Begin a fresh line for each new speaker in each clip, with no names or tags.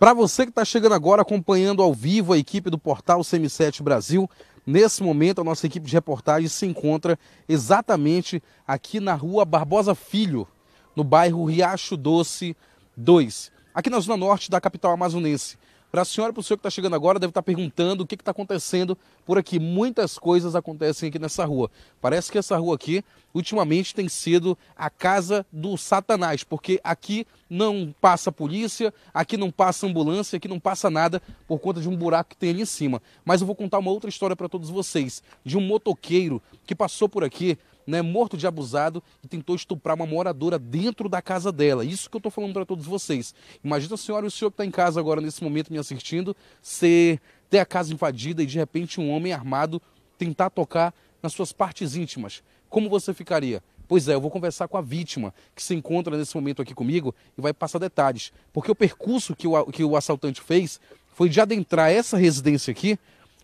Para você que está chegando agora acompanhando ao vivo a equipe do portal CM7 Brasil, nesse momento a nossa equipe de reportagem se encontra exatamente aqui na rua Barbosa Filho, no bairro Riacho Doce 2, aqui na zona norte da capital amazonense. Para a senhora e para o senhor que está chegando agora, deve estar tá perguntando o que está acontecendo por aqui. Muitas coisas acontecem aqui nessa rua. Parece que essa rua aqui, ultimamente, tem sido a casa do satanás, porque aqui não passa polícia, aqui não passa ambulância, aqui não passa nada por conta de um buraco que tem ali em cima. Mas eu vou contar uma outra história para todos vocês, de um motoqueiro que passou por aqui né, morto de abusado e tentou estuprar uma moradora dentro da casa dela. Isso que eu estou falando para todos vocês. Imagina a senhora e o senhor que está em casa agora nesse momento me assistindo, ser, ter a casa invadida e de repente um homem armado tentar tocar nas suas partes íntimas. Como você ficaria? Pois é, eu vou conversar com a vítima que se encontra nesse momento aqui comigo e vai passar detalhes. Porque o percurso que o, que o assaltante fez foi de adentrar essa residência aqui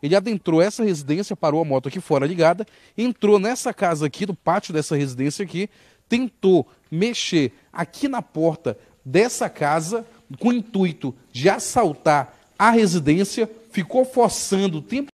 ele adentrou essa residência, parou a moto aqui fora ligada, entrou nessa casa aqui, do pátio dessa residência aqui, tentou mexer aqui na porta dessa casa com o intuito de assaltar a residência, ficou forçando o tempo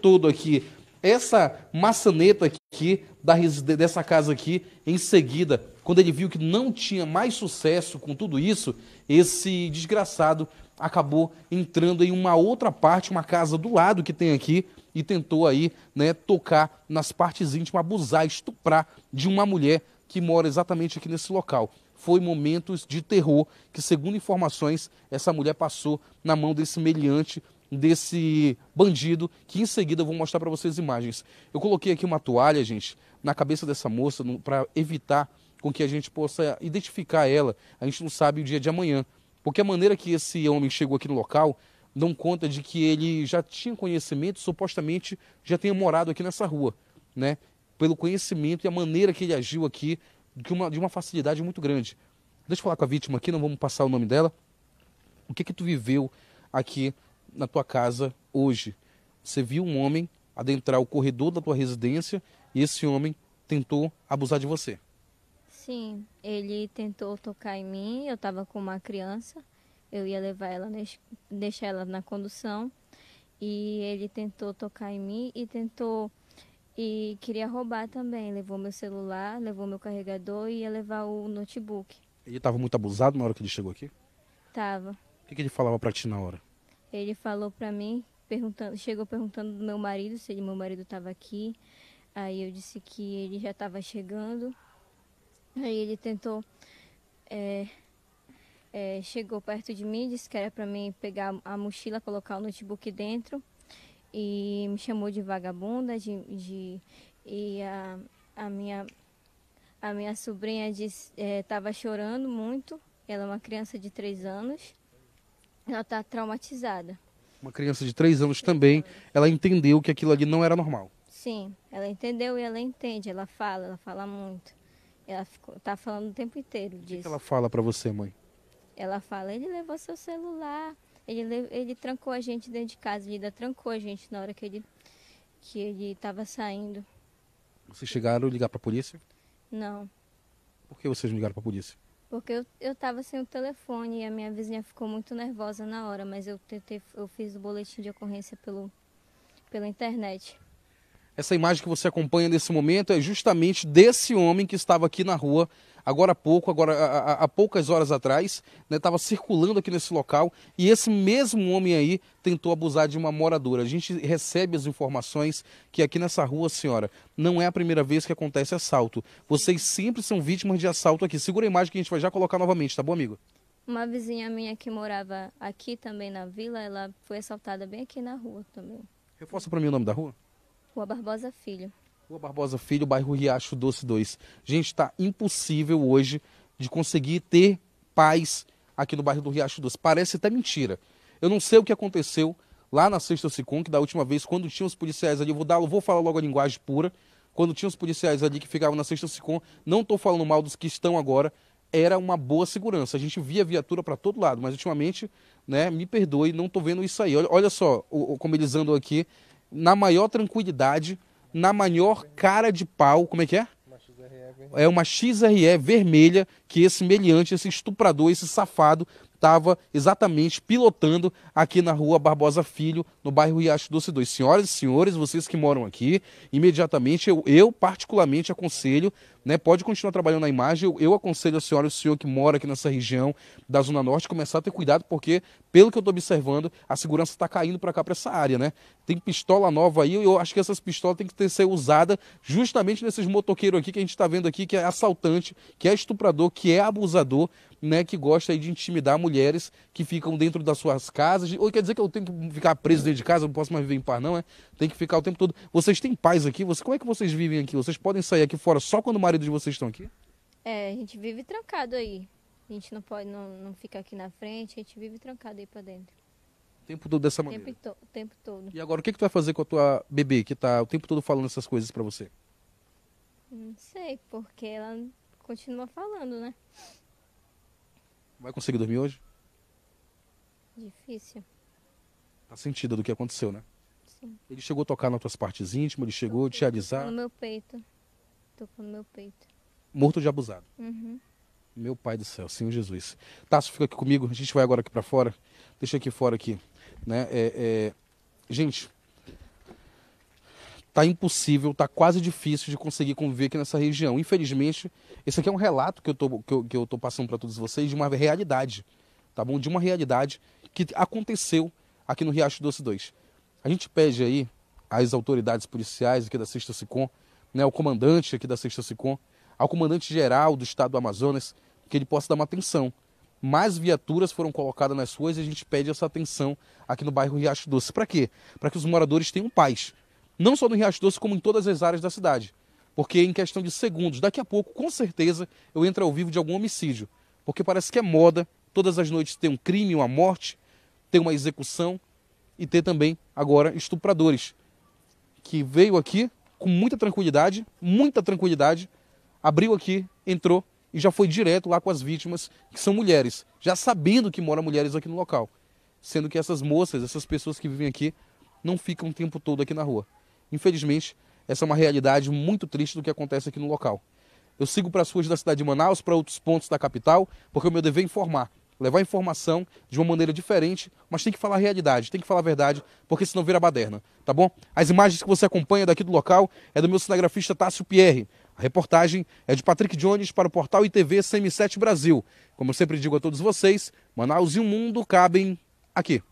todo aqui essa maçaneta aqui da dessa casa aqui, em seguida quando ele viu que não tinha mais sucesso com tudo isso, esse desgraçado acabou entrando em uma outra parte, uma casa do lado que tem aqui, e tentou aí, né, tocar nas partes íntimas, abusar, estuprar de uma mulher que mora exatamente aqui nesse local. Foi momentos de terror que, segundo informações, essa mulher passou na mão desse meliante, desse bandido, que em seguida eu vou mostrar para vocês imagens. Eu coloquei aqui uma toalha, gente, na cabeça dessa moça para evitar com que a gente possa identificar ela. A gente não sabe o dia de amanhã. Porque a maneira que esse homem chegou aqui no local dão conta de que ele já tinha conhecimento, supostamente já tenha morado aqui nessa rua, né? Pelo conhecimento e a maneira que ele agiu aqui, de uma, de uma facilidade muito grande. Deixa eu falar com a vítima aqui, não vamos passar o nome dela. O que que tu viveu aqui na tua casa hoje? Você viu um homem adentrar o corredor da tua residência e esse homem tentou abusar de você.
Sim, ele tentou tocar em mim, eu estava com uma criança, eu ia levar ela, deixar ela na condução, e ele tentou tocar em mim e tentou e queria roubar também. Levou meu celular, levou meu carregador e ia levar o notebook.
Ele estava muito abusado na hora que ele chegou aqui?
Tava. O
que, que ele falava para ti na hora?
Ele falou para mim, perguntando, chegou perguntando do meu marido se ele, meu marido estava aqui. Aí eu disse que ele já estava chegando Aí ele tentou, é, é, chegou perto de mim, disse que era para mim pegar a mochila, colocar o notebook dentro e me chamou de vagabunda, de, de e a, a minha a minha sobrinha estava é, chorando muito. Ela é uma criança de 3 anos. Ela está traumatizada.
Uma criança de 3 anos também, ela entendeu que aquilo ali não era normal.
Sim, ela entendeu e ela entende, ela fala, ela fala muito. Ela ficou, tá falando o tempo inteiro disso. O que, que ela fala
para você, mãe?
Ela fala, ele levou seu celular, ele, ele trancou a gente dentro de casa, ele ainda trancou a gente na hora que ele que ele estava saindo.
Vocês chegaram a ligar para polícia? Não. Por que vocês não ligaram para polícia?
Porque eu, eu tava sem o telefone e a minha vizinha ficou muito nervosa na hora, mas eu tentei, eu fiz o boletim de ocorrência pelo, pela internet.
Essa imagem que você acompanha nesse momento é justamente desse homem que estava aqui na rua agora há pouco, agora há, há poucas horas atrás, estava né, circulando aqui nesse local e esse mesmo homem aí tentou abusar de uma moradora. A gente recebe as informações que aqui nessa rua, senhora, não é a primeira vez que acontece assalto. Vocês sempre são vítimas de assalto aqui. Segura a imagem que a gente vai já colocar novamente, tá bom, amigo?
Uma vizinha minha que morava aqui também na vila, ela foi assaltada bem aqui na rua também.
Reforça para mim o nome da rua?
Rua Barbosa Filho.
Rua Barbosa Filho, bairro Riacho Doce 2. Gente, está impossível hoje de conseguir ter paz aqui no bairro do Riacho Doce. Parece até mentira. Eu não sei o que aconteceu lá na Sexta Sicom, que da última vez, quando tinha os policiais ali, eu vou, dar, eu vou falar logo a linguagem pura, quando tinha os policiais ali que ficavam na Sexta Sicom, não estou falando mal dos que estão agora, era uma boa segurança. A gente via viatura para todo lado, mas ultimamente, né, me perdoe, não estou vendo isso aí. Olha, olha só o, como eles andam aqui na maior tranquilidade, na maior cara de pau. Como é que é? É uma XRE vermelha que esse meliante, esse estuprador, esse safado estava exatamente pilotando aqui na rua Barbosa Filho, no bairro Riacho Doce 2. Senhoras e senhores, vocês que moram aqui, imediatamente eu, eu particularmente aconselho, né, pode continuar trabalhando na imagem, eu, eu aconselho a senhora e o senhor que mora aqui nessa região da Zona Norte começar a ter cuidado, porque, pelo que eu estou observando, a segurança está caindo para cá, para essa área, né? Tem pistola nova aí, eu acho que essas pistolas têm que ter, ser usadas justamente nesses motoqueiros aqui que a gente está vendo aqui, que é assaltante, que é estuprador, que é abusador, né, que gosta de intimidar a mulher mulheres que ficam dentro das suas casas. Ou quer dizer que eu tenho que ficar preso dentro de casa, não posso mais viver em paz, não, é? Tem que ficar o tempo todo. Vocês têm paz aqui? Você, como é que vocês vivem aqui? Vocês podem sair aqui fora só quando o marido de vocês estão aqui?
É, a gente vive trancado aí. A gente não pode, não, não fica aqui na frente, a gente vive trancado aí para dentro.
O tempo todo dessa maneira?
Tempo to o tempo todo. E agora,
o que, que tu vai fazer com a tua bebê que tá o tempo todo falando essas coisas para você?
Não sei, porque ela continua falando, né? Vai
conseguir dormir hoje?
Difícil.
Tá sentida do que aconteceu, né?
Sim. Ele chegou
a tocar nas tuas partes íntimas, ele chegou a te alisar. No
meu peito. Tocou no meu peito.
Morto de abusado. Uhum. Meu pai do céu, Senhor Jesus. Tasso, fica aqui comigo. A gente vai agora aqui para fora. Deixa aqui fora aqui. Né? É, é... Gente, tá impossível, tá quase difícil de conseguir conviver aqui nessa região. Infelizmente, esse aqui é um relato que eu tô, que eu, que eu tô passando para todos vocês de uma realidade, tá bom? De uma realidade que aconteceu aqui no Riacho Doce 2. A gente pede aí às autoridades policiais aqui da Sexta Sicom, né, ao comandante aqui da Sexta Sicom, ao comandante geral do estado do Amazonas, que ele possa dar uma atenção. Mais viaturas foram colocadas nas ruas e a gente pede essa atenção aqui no bairro Riacho Doce. Para quê? Para que os moradores tenham paz não só no Riacho Doce, como em todas as áreas da cidade. Porque em questão de segundos, daqui a pouco, com certeza, eu entro ao vivo de algum homicídio. Porque parece que é moda, todas as noites ter um crime, uma morte, ter uma execução e ter também agora estupradores. Que veio aqui com muita tranquilidade, muita tranquilidade, abriu aqui, entrou e já foi direto lá com as vítimas, que são mulheres, já sabendo que moram mulheres aqui no local. Sendo que essas moças, essas pessoas que vivem aqui, não ficam o tempo todo aqui na rua. Infelizmente, essa é uma realidade muito triste do que acontece aqui no local. Eu sigo para as ruas da cidade de Manaus, para outros pontos da capital, porque o meu dever é informar, levar informação de uma maneira diferente, mas tem que falar a realidade, tem que falar a verdade, porque senão vira baderna, tá bom? As imagens que você acompanha daqui do local é do meu cinegrafista Tássio Pierre. A reportagem é de Patrick Jones para o portal ITV CM7 Brasil. Como eu sempre digo a todos vocês, Manaus e o mundo cabem aqui.